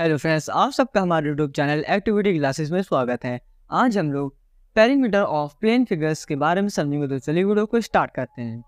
hello friends आप सबका हमारे यूट्यूब चैनल एक्टिविटी क्लासेस में स्वागत है आज हम लोग पैरिमीटर ऑफ प्लेन फिगर्स के बारे में समझेंगे तो चलिए वीडियो को स्टार्ट करते हैं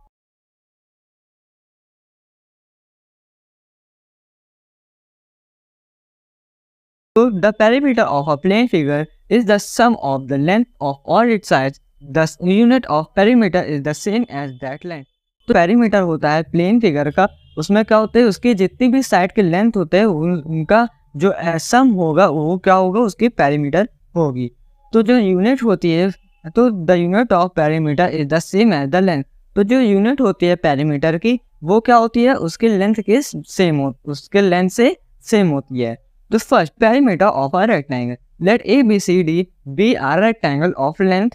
तो the perimeter of a plane figure is the sum of the length of all its side the unit of perimeter is the same as that length तो पेरीमीटर होता है प्लेन फिगर का उसमें क्या होता है उसकी जितनी भी साइड के लेंथ होते हैं उनका जो सम होगा वो क्या होगा उसकी पैरामीटर होगी तो जो यूनिट होती है तो the unit of parameter is the same as the length तो जो यूनिट होती है पैरामीटर की वो क्या होती है उसकी लेंथ के सेम हो उसके लेंथ से सेम होती है तो first parameter of a rectangle let A B C D be are rectangle of length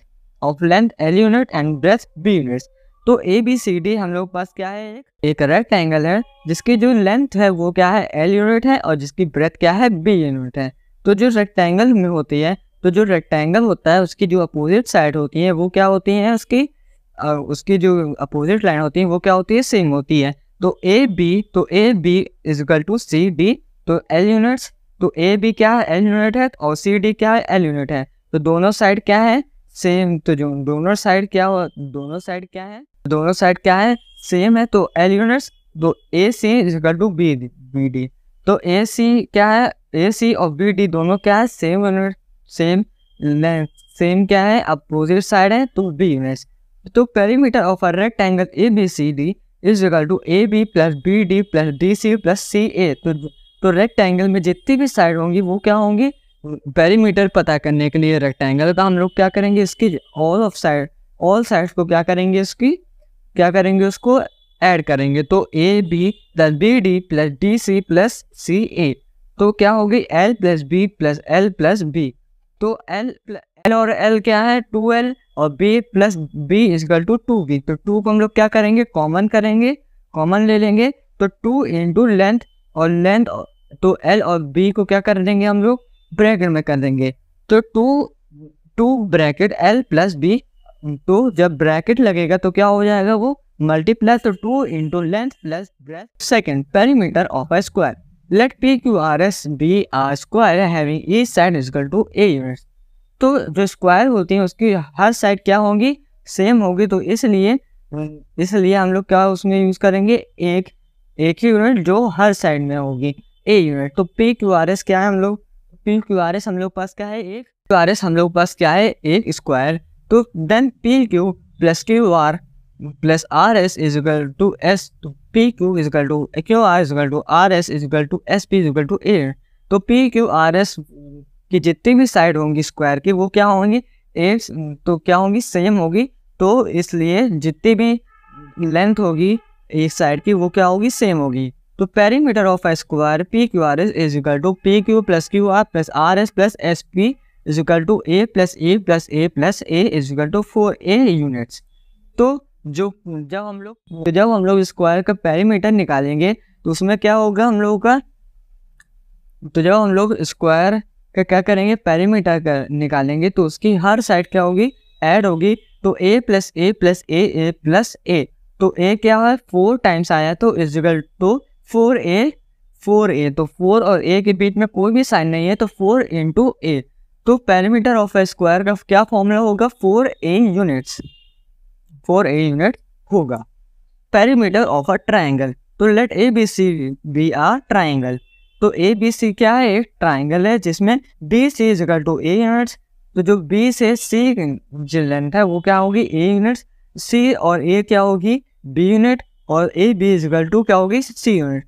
of length L unit and breadth B units तो ए बी सी डी हम लोग पास क्या है एक एक एंगल है जिसकी जो लेंथ है वो क्या है एल यूनिट है और जिसकी ब्रेथ क्या है बी यूनिट है तो जो रेक्टेंगल में होती है तो जो रेक्टेंगल होता है उसकी जो अपोजिट साइड होती है वो क्या होती है उसकी और उसकी जो अपोजिट लाइन होती है वो क्या होती है सेम होती है तो ए बी तो A B equal to C D तो एल यूनिट्स तो ए बी क्या है एल यूनिट है और सी डी क्या है एल यूनिट है तो दोनों साइड क्या है सेम तो जो दोनों साइड क्या हो दोनों साइड क्या है दोनों साइड क्या है सेम है तो एल यूनिट्स दो A C equal to B B D तो ए सी तो क्या है ए सी और बी डी दोनों क्या है सेम यूनिट सेम सेम क्या है अपोजिट साइड है तो बी यूनिट्स तो perimeter of a rectangle A B C D is equal to A B plus B D plus D C plus C A तो तो रेक्टेंगल में जितनी भी साइड होंगी वो क्या होंगी पेरीमीटर पता करने के लिए रेक्टेंगल तो हम लोग क्या करेंगे इसकी all of side all sides को क्या करेंगे इसकी क्या करेंगे उसको ऐड करेंगे तो A B plus B D plus D C plus C A तो क्या होगी L plus B plus L plus B तो एल एल और एल क्या है टू एल और B plus B equal to two B तो टू को हम लोग क्या करेंगे कॉमन करेंगे कॉमन ले लेंगे तो टू इंटू लेंथ और लेंथ तो एल और बी को क्या कर देंगे हम लोग ब्रैकेट में कर देंगे तो two two bracket L plus B तो जब ब्रैकेट लगेगा तो क्या हो जाएगा वो multiplies two into length plus breadth second perimeter of a square let P Q R S be are square having a side equal to A units तो जो स्क्वायर होती है उसकी हर साइड क्या होगी सेम होगी तो इसलिए इसलिए हम लोग क्या उसमें यूज़ करेंगे एक एक ही यूनिट जो हर साइड में होगी ए यूनिट तो पी क्यू आर एस क्या है हम लोग पी क्यू आर एस हम लोग पास क्या है एक क्यू आर एस हम लोग पास क्या है एक स्क्वायर तो then P Q plus Q R plus R S is equal to S तो P Q is equal to Q R is equal to R S is equal to S P is equal to A तो P Q R S की जितनी भी side होंगी square की वो क्या होंगी ए तो क्या होंगी सेम होगी तो इसलिए जितनी भी लेंथ होगी एक साइड की वो क्या होगी सेम होगी तो perimeter of square P Q R S is equal to P Q plus Q R plus R S plus S P equal to A plus A plus A plus A equal to four A units तो जो जब हम लोग तो जब हम लोग square का पैरीमीटर निकालेंगे तो उसमें क्या होगा हम लोगों का तो जब हम लोग स्क्वायर का क्या करेंगे पैरीमीटर कर, निकालेंगे तो उसकी हर साइड क्या होगी ऐड होगी तो A plus A plus A A plus A तो ए क्या है फोर टाइम्स आया तो equal to four A four A तो फोर और ए के बीच में कोई भी साइन नहीं है तो फोर इंटू ए तो पैरामीटर ऑफ ए स्क्वायर का क्या फॉर्मूला होगा four A units four A unit होगा पैरामीटर ऑफ अ ट्राइंगल तो let A B C be are triangle तो ए बी सी क्या है एक ट्राइंगल है जिसमें B C is equal to A units तो जो बी से सी जो लेंथ है वो क्या होगी ए यूनिट्स सी और ए क्या होगी बी यूनिट और A B is equal to क्या होगी C unit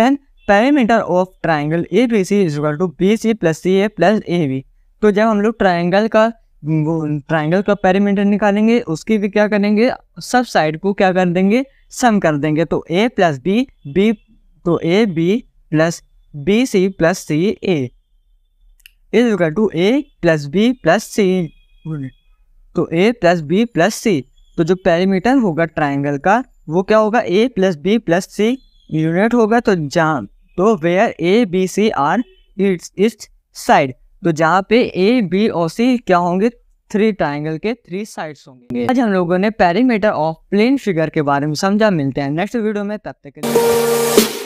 then parameter of triangle A B C is equal to B C plus C A plus A B तो जब हम लोग ट्राइंगल का वो ट्राइंगल का पेरीमीटर निकालेंगे उसकी भी क्या करेंगे सब साइड को क्या कर देंगे सम कर देंगे तो ए प्लस बी बी तो A B plus B C plus C A is equal to A plus B plus C तो A plus B plus C तो जो पेरीमीटर होगा ट्राइंगल का वो क्या होगा A plus B plus C unit होगा तो जहाँ तो where A B C are its its side तो जहाँ पे ए बी और सी क्या होंगे थ्री ट्राइंगल के थ्री साइड्स होंगे आज हम लोगों ने पेरीमीटर ऑफ प्लेन फिगर के बारे में समझा मिलते हैं नेक्स्ट वीडियो में तब तक के लिए